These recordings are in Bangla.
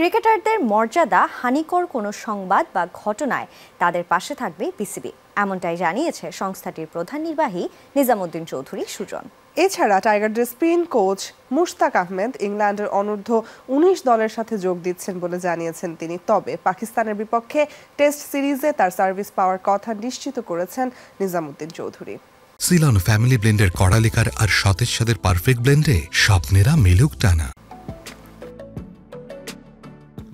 ক্রিকেটারদের মর্যাদা হানিকর কোনো সংবাদ বা ঘটনায় তাদের পাশে থাকবে বিসিবি এমনটাই জানিয়েছে সংস্থাটির প্রধান নির্বাহী নিজামুদ্দিন চৌধুরী সুজন এছাড়া টাইগারদের স্পিন কোচ মুশতাক আহমেদ ইংল্যান্ডের অনূর্ধ্ব উনিশ দলের সাথে যোগ দিচ্ছেন বলে জানিয়েছেন তিনি তবে পাকিস্তানের বিপক্ষে টেস্ট সিরিজে তার সার্ভিস পাওয়ার কথা নিশ্চিত করেছেন নিজামুদ্দিন চৌধুরী সিলন ফ্যামিলি ব্লেন্ডের কড়ালিকার আর সতেজ সাদের পারফেক্ট ব্লেন্ডে স্বপ্নেরা মিলুক টানা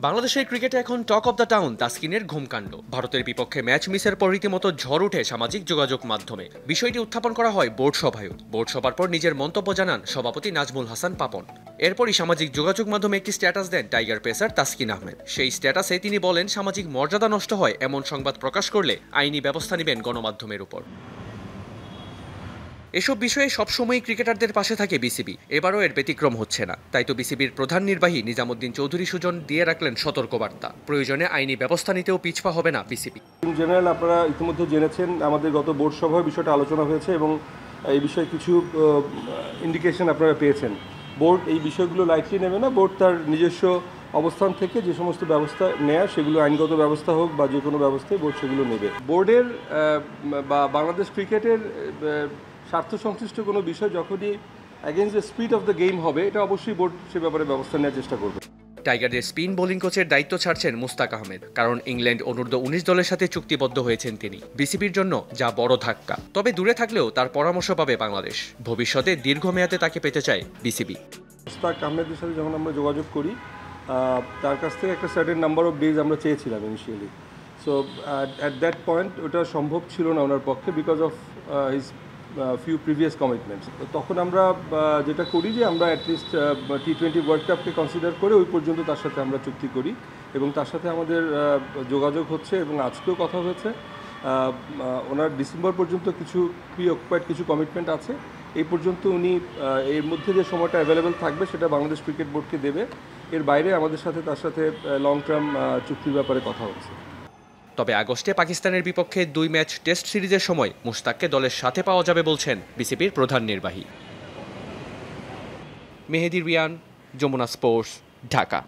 বাংলাদেশের ক্রিকেটে এখন টক অব দ্য টাউন তাসকিনের ঘুমকাণ্ড ভারতের বিপক্ষে ম্যাচ মিসের পর রীতিমতো ঝড় উঠে সামাজিক যোগাযোগ মাধ্যমে বিষয়টি উত্থাপন করা হয় বোর্ড সভায় বোর্ড সভার পর নিজের মন্তব্য জানান সভাপতি নাজমুল হাসান পাপন এরপরই সামাজিক যোগাযোগ মাধ্যমে একটি স্ট্যাটাস দেন টাইগার পেসার তাস্কিন আহমেদ সেই স্ট্যাটাসে তিনি বলেন সামাজিক মর্যাদা নষ্ট হয় এমন সংবাদ প্রকাশ করলে আইনি ব্যবস্থা নেবেন গণমাধ্যমের উপর এসব বিষয়ে সবসময়ই ক্রিকেটারদের পাশে থাকে বিসিবি এবারও এর ব্যতিক্রম হচ্ছে না তাই তো বিসিবির প্রধান নির্বাহী নিজামুদ্দিন চৌধুরী সুজন দিয়ে রাখলেন সতর্কবার্তা প্রয়োজনে আইনি ব্যবস্থা নিতেও পিছপা হবে না বিসিবি জেনারেল আপনারা ইতিমধ্যে জেনেছেন আমাদের গত বোর্ড সভায় বিষয়টা আলোচনা হয়েছে এবং এই বিষয়ে কিছু ইন্ডিকেশন আপনারা পেয়েছেন বোর্ড এই বিষয়গুলো লাইটলি নেবে না বোর্ড তার নিজস্ব অবস্থান থেকে যে সমস্ত ব্যবস্থা নেয়া সেগুলো আইনগত ব্যবস্থা হোক বা যে কোনো ব্যবস্থায় বোর্ড সেগুলো নেবে বোর্ডের বা বাংলাদেশ ক্রিকেটের স্বার্থ সংশ্লিষ্ট কোনো বিষয় যখনই against the speed of the game হবে এটা অবশ্যই বোর্ড সে ব্যাপারে ব্যবস্থা নেওয়ার চেষ্টা করবে টাইগারদের স্পিন বোলিং কোচের দায়িত্ব ছাড়ছেন মুস্তাক আহমেদ কারণ ইংল্যান্ড অনূর্ধ্ব উনিশ দলের সাথে চুক্তিবদ্ধ হয়েছেন তিনি বিসিবির জন্য যা বড় ধাক্কা তবে দূরে থাকলেও তার পরামর্শ পাবে বাংলাদেশ ভবিষ্যতে দীর্ঘমেয়াদে তাকে পেতে চায় বিসিবি মুস্তাক আহমেদের সাথে যখন আমরা যোগাযোগ করি তার কাছ থেকে একটা সার্টেন নাম্বার অফ ডেজ আমরা চেয়েছিলাম initially so at that point ওটা সম্ভব ছিল না ওনার পক্ষে because of his few previous commitments তখন আমরা যেটা করি যে আমরা অ্যাটলিস্ট টি টোয়েন্টি ওয়ার্ল্ড কাপকে কনসিডার করে ওই পর্যন্ত তার সাথে আমরা চুক্তি করি এবং তার সাথে আমাদের যোগাযোগ হচ্ছে এবং আজকেও কথা হয়েছে ওনার ডিসেম্বর পর্যন্ত কিছু প্রি অকুপাইড কিছু কমিটমেন্ট আছে এই পর্যন্ত উনি এর মধ্যে যে সময়টা অ্যাভেলেবেল থাকবে সেটা বাংলাদেশ ক্রিকেট বোর্ডকে দেবে এর বাইরে আমাদের সাথে তার সাথে লং টার্ম চুক্তির ব্যাপারে কথা হচ্ছে তবে আগস্টে পাকিস্তানের বিপক্ষে দুই ম্যাচ টেস্ট সিরিজের সময় মুস্তাককে দলের সাথে পাওয়া যাবে বলছেন বিসিবির প্রধান নির্বাহী মেহেদির রিয়ান যমুনা স্পোর্টস ঢাকা